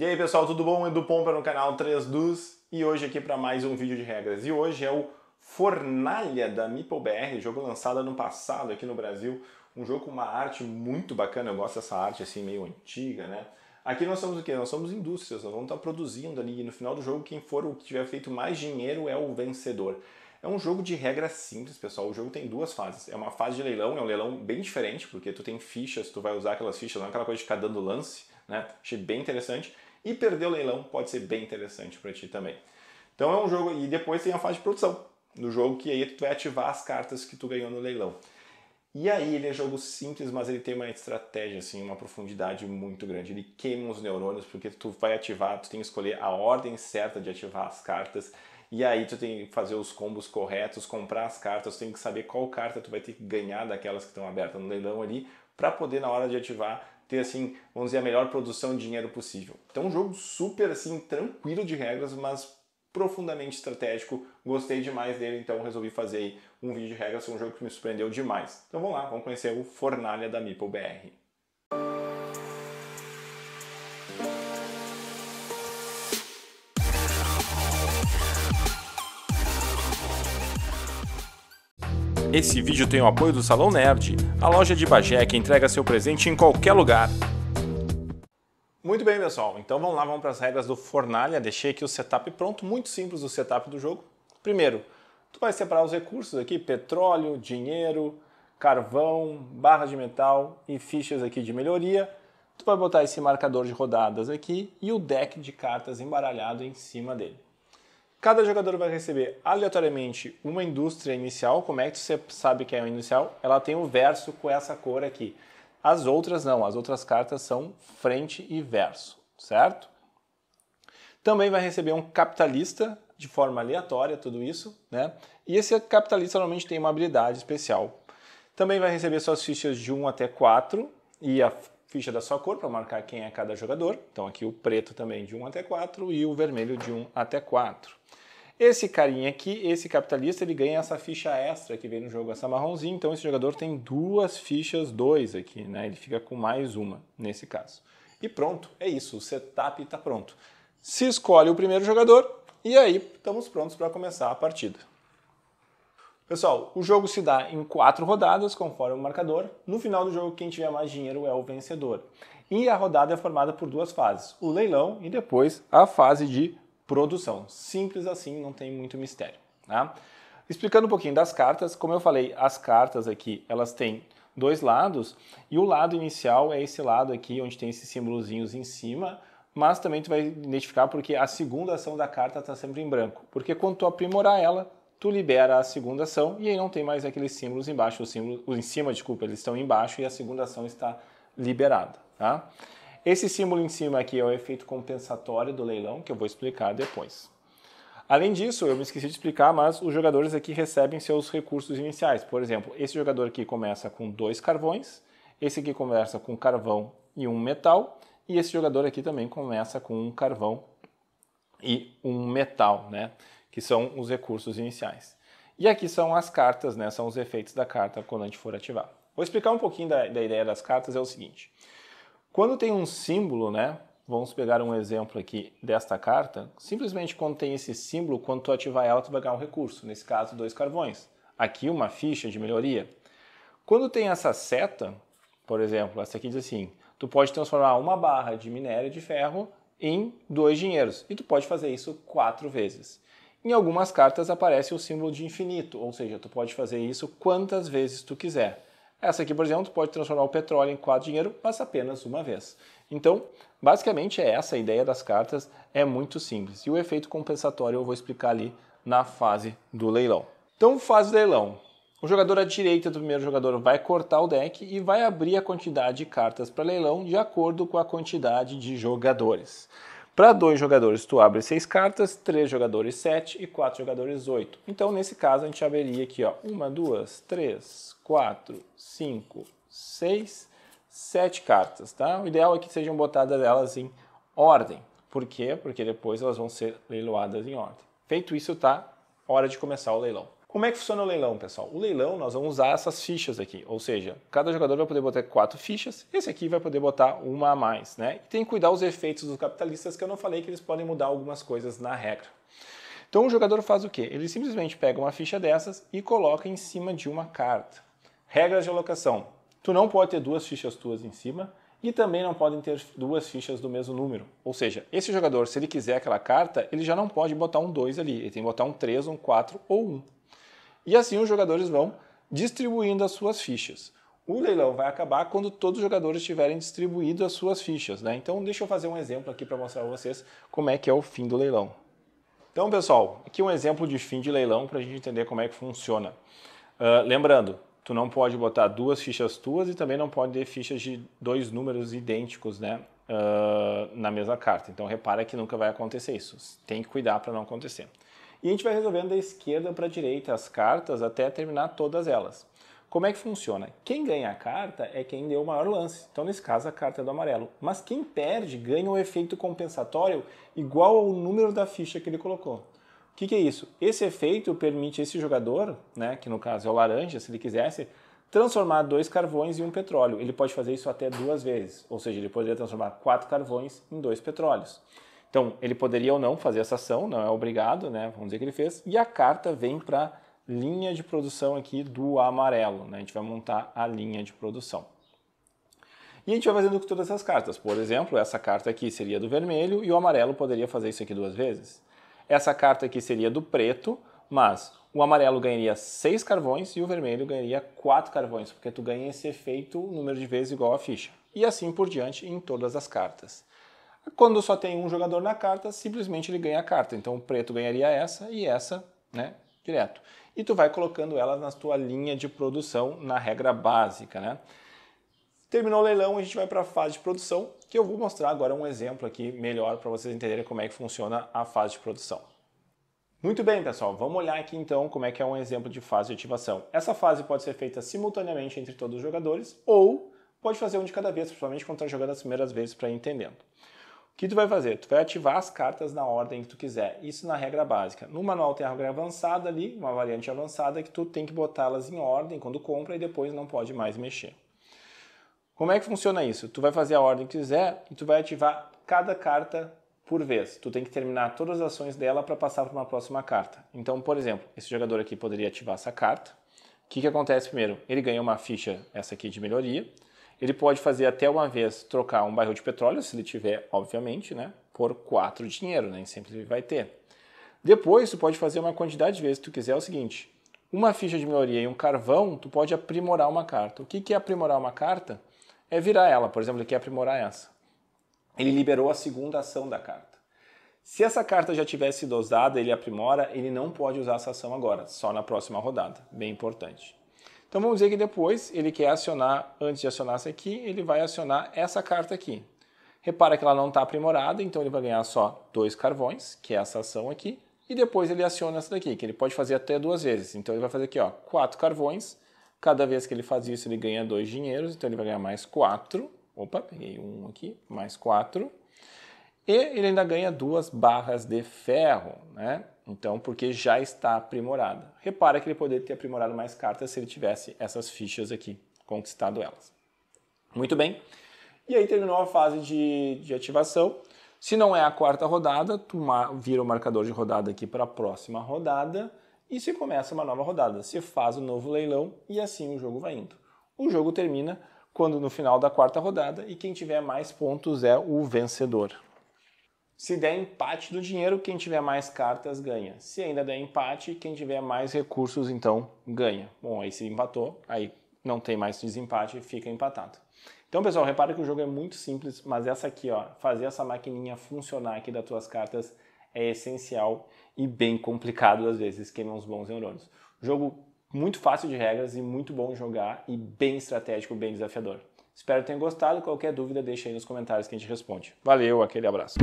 E aí pessoal, tudo bom? Edu Pompa no canal 3 Dus e hoje aqui para mais um vídeo de regras. E hoje é o Fornalha da MeepleBR, jogo lançado ano passado aqui no Brasil. Um jogo com uma arte muito bacana, eu gosto dessa arte assim meio antiga, né? Aqui nós somos o quê? Nós somos indústrias, nós vamos estar produzindo ali e no final do jogo quem for o que tiver feito mais dinheiro é o vencedor. É um jogo de regras simples, pessoal. O jogo tem duas fases. É uma fase de leilão, é um leilão bem diferente, porque tu tem fichas, tu vai usar aquelas fichas, não é aquela coisa de ficar dando lance, né? Achei bem interessante e perder o leilão pode ser bem interessante para ti também. Então é um jogo, e depois tem a fase de produção do jogo, que aí tu vai ativar as cartas que tu ganhou no leilão. E aí ele é jogo simples, mas ele tem uma estratégia, assim, uma profundidade muito grande. Ele queima os neurônios, porque tu vai ativar, tu tem que escolher a ordem certa de ativar as cartas, e aí tu tem que fazer os combos corretos, comprar as cartas, tu tem que saber qual carta tu vai ter que ganhar daquelas que estão abertas no leilão ali, para poder na hora de ativar ter assim, vamos dizer, a melhor produção de dinheiro possível. Então um jogo super assim tranquilo de regras, mas profundamente estratégico. Gostei demais dele, então resolvi fazer um vídeo de regras, um jogo que me surpreendeu demais. Então vamos lá, vamos conhecer o Fornalha da Música Esse vídeo tem o apoio do Salão Nerd, a loja de Bagé que entrega seu presente em qualquer lugar. Muito bem, pessoal. Então vamos lá, vamos para as regras do Fornalha. Deixei aqui o setup pronto, muito simples o setup do jogo. Primeiro, tu vai separar os recursos aqui, petróleo, dinheiro, carvão, barra de metal e fichas aqui de melhoria. Tu vai botar esse marcador de rodadas aqui e o deck de cartas embaralhado em cima dele. Cada jogador vai receber aleatoriamente uma indústria inicial. Como é que você sabe que é uma inicial? Ela tem o um verso com essa cor aqui. As outras não, as outras cartas são frente e verso, certo? Também vai receber um capitalista de forma aleatória, tudo isso, né? E esse capitalista normalmente tem uma habilidade especial. Também vai receber suas fichas de 1 até 4 e a ficha da sua cor para marcar quem é cada jogador. Então aqui o preto também de 1 até 4 e o vermelho de 1 até 4. Esse carinha aqui, esse capitalista, ele ganha essa ficha extra que vem no jogo, essa marronzinha. Então esse jogador tem duas fichas 2 aqui, né? Ele fica com mais uma nesse caso. E pronto, é isso, o setup está pronto. Se escolhe o primeiro jogador e aí estamos prontos para começar a partida. Pessoal, o jogo se dá em quatro rodadas, conforme o marcador. No final do jogo, quem tiver mais dinheiro é o vencedor. E a rodada é formada por duas fases: o leilão e depois a fase de produção. Simples assim, não tem muito mistério. Tá? Explicando um pouquinho das cartas, como eu falei, as cartas aqui elas têm dois lados e o lado inicial é esse lado aqui onde tem esses símbolozinhos em cima, mas também tu vai identificar porque a segunda ação da carta está sempre em branco, porque quando tu aprimorar ela tu libera a segunda ação e aí não tem mais aqueles símbolos embaixo, os símbolos em cima, desculpa, eles estão embaixo e a segunda ação está liberada, tá? Esse símbolo em cima aqui é o efeito compensatório do leilão, que eu vou explicar depois. Além disso, eu me esqueci de explicar, mas os jogadores aqui recebem seus recursos iniciais. Por exemplo, esse jogador aqui começa com dois carvões, esse aqui começa com carvão e um metal, e esse jogador aqui também começa com um carvão e um metal, né? que são os recursos iniciais. E aqui são as cartas, né? São os efeitos da carta quando a gente for ativar. Vou explicar um pouquinho da, da ideia das cartas, é o seguinte. Quando tem um símbolo, né? Vamos pegar um exemplo aqui desta carta. Simplesmente quando tem esse símbolo, quando tu ativar ela, tu vai ganhar um recurso. Nesse caso, dois carvões. Aqui uma ficha de melhoria. Quando tem essa seta, por exemplo, essa aqui diz assim, tu pode transformar uma barra de minério de ferro em dois dinheiros. E tu pode fazer isso quatro vezes. Em algumas cartas aparece o símbolo de infinito, ou seja, tu pode fazer isso quantas vezes tu quiser. Essa aqui, por exemplo, tu pode transformar o petróleo em quatro dinheiro, mas apenas uma vez. Então, basicamente é essa a ideia das cartas, é muito simples. E o efeito compensatório eu vou explicar ali na fase do leilão. Então, fase do leilão. O jogador à direita do primeiro jogador vai cortar o deck e vai abrir a quantidade de cartas para leilão de acordo com a quantidade de jogadores. Para dois jogadores, tu abre seis cartas, três jogadores, sete e quatro jogadores, oito. Então, nesse caso, a gente abriria aqui, ó, uma, duas, três, quatro, cinco, seis, sete cartas, tá? O ideal é que sejam botadas elas em ordem. Por quê? Porque depois elas vão ser leiloadas em ordem. Feito isso, tá? Hora de começar o leilão. Como é que funciona o leilão, pessoal? O leilão, nós vamos usar essas fichas aqui, ou seja, cada jogador vai poder botar quatro fichas, esse aqui vai poder botar uma a mais, né? E tem que cuidar os efeitos dos capitalistas, que eu não falei que eles podem mudar algumas coisas na regra. Então o jogador faz o quê? Ele simplesmente pega uma ficha dessas e coloca em cima de uma carta. Regras de alocação. Tu não pode ter duas fichas tuas em cima e também não podem ter duas fichas do mesmo número. Ou seja, esse jogador, se ele quiser aquela carta, ele já não pode botar um 2 ali, ele tem que botar um 3, um 4 ou um. E assim os jogadores vão distribuindo as suas fichas. O leilão vai acabar quando todos os jogadores tiverem distribuído as suas fichas, né? Então deixa eu fazer um exemplo aqui para mostrar para vocês como é que é o fim do leilão. Então, pessoal, aqui um exemplo de fim de leilão para a gente entender como é que funciona. Uh, lembrando, tu não pode botar duas fichas tuas e também não pode ter fichas de dois números idênticos, né? Uh, na mesma carta. Então repara que nunca vai acontecer isso. Tem que cuidar para não acontecer. E a gente vai resolvendo da esquerda para a direita as cartas até terminar todas elas. Como é que funciona? Quem ganha a carta é quem deu o maior lance. Então, nesse caso, a carta é do amarelo. Mas quem perde ganha o um efeito compensatório igual ao número da ficha que ele colocou. O que, que é isso? Esse efeito permite esse jogador, né, que no caso é o laranja, se ele quisesse, transformar dois carvões em um petróleo. Ele pode fazer isso até duas vezes. Ou seja, ele poderia transformar quatro carvões em dois petróleos. Então, ele poderia ou não fazer essa ação, não é obrigado, né? Vamos dizer que ele fez. E a carta vem para linha de produção aqui do amarelo, né? A gente vai montar a linha de produção. E a gente vai fazendo com todas essas cartas. Por exemplo, essa carta aqui seria do vermelho e o amarelo poderia fazer isso aqui duas vezes. Essa carta aqui seria do preto, mas o amarelo ganharia seis carvões e o vermelho ganharia quatro carvões, porque tu ganha esse efeito número de vezes igual à ficha. E assim por diante em todas as cartas. Quando só tem um jogador na carta, simplesmente ele ganha a carta. Então o preto ganharia essa e essa, né, direto. E tu vai colocando ela na tua linha de produção na regra básica, né? Terminou o leilão, a gente vai para a fase de produção, que eu vou mostrar agora um exemplo aqui melhor para vocês entenderem como é que funciona a fase de produção. Muito bem, pessoal, vamos olhar aqui então como é que é um exemplo de fase de ativação. Essa fase pode ser feita simultaneamente entre todos os jogadores ou pode fazer um de cada vez, principalmente quando está jogando as primeiras vezes para ir entendendo que tu vai fazer? Tu vai ativar as cartas na ordem que tu quiser. Isso na regra básica. No manual tem a regra avançada ali, uma variante avançada que tu tem que botá-las em ordem quando compra e depois não pode mais mexer. Como é que funciona isso? Tu vai fazer a ordem que quiser e tu vai ativar cada carta por vez. Tu tem que terminar todas as ações dela para passar para uma próxima carta. Então, por exemplo, esse jogador aqui poderia ativar essa carta. O que, que acontece primeiro? Ele ganha uma ficha, essa aqui de melhoria ele pode fazer até uma vez trocar um barril de petróleo, se ele tiver, obviamente, né, por quatro dinheiro, nem sempre ele vai ter. Depois, tu pode fazer uma quantidade de vezes se tu quiser é o seguinte: uma ficha de melhoria e um carvão, tu pode aprimorar uma carta. O que é aprimorar uma carta? É virar ela, por exemplo, ele quer aprimorar essa. Ele liberou a segunda ação da carta. Se essa carta já tivesse sido usada, ele aprimora, ele não pode usar essa ação agora, só na próxima rodada. Bem importante. Então vamos dizer que depois ele quer acionar, antes de acionar essa aqui, ele vai acionar essa carta aqui. Repara que ela não está aprimorada, então ele vai ganhar só dois carvões, que é essa ação aqui, e depois ele aciona essa daqui, que ele pode fazer até duas vezes. Então ele vai fazer aqui, ó, quatro carvões. Cada vez que ele faz isso, ele ganha dois dinheiros, então ele vai ganhar mais quatro. Opa, peguei um aqui, mais quatro. E ele ainda ganha duas barras de ferro, né? Então, porque já está aprimorada. Repara que ele poderia ter aprimorado mais cartas se ele tivesse essas fichas aqui, conquistado elas. Muito bem. E aí terminou a fase de, de ativação. Se não é a quarta rodada, tu vira o marcador de rodada aqui para a próxima rodada e se começa uma nova rodada. Se faz o um novo leilão e assim o jogo vai indo. O jogo termina quando no final da quarta rodada e quem tiver mais pontos é o vencedor. Se der empate do dinheiro, quem tiver mais cartas ganha. Se ainda der empate, quem tiver mais recursos então ganha. Bom, aí se empatou, aí não tem mais desempate, fica empatado. Então, pessoal, repara que o jogo é muito simples, mas essa aqui, ó, fazer essa maquininha funcionar aqui das tuas cartas é essencial e bem complicado às vezes, queima uns bons neurônios. Jogo muito fácil de regras e muito bom jogar e bem estratégico, bem desafiador. Espero que tenham gostado. Qualquer dúvida, deixa aí nos comentários que a gente responde. Valeu, aquele abraço.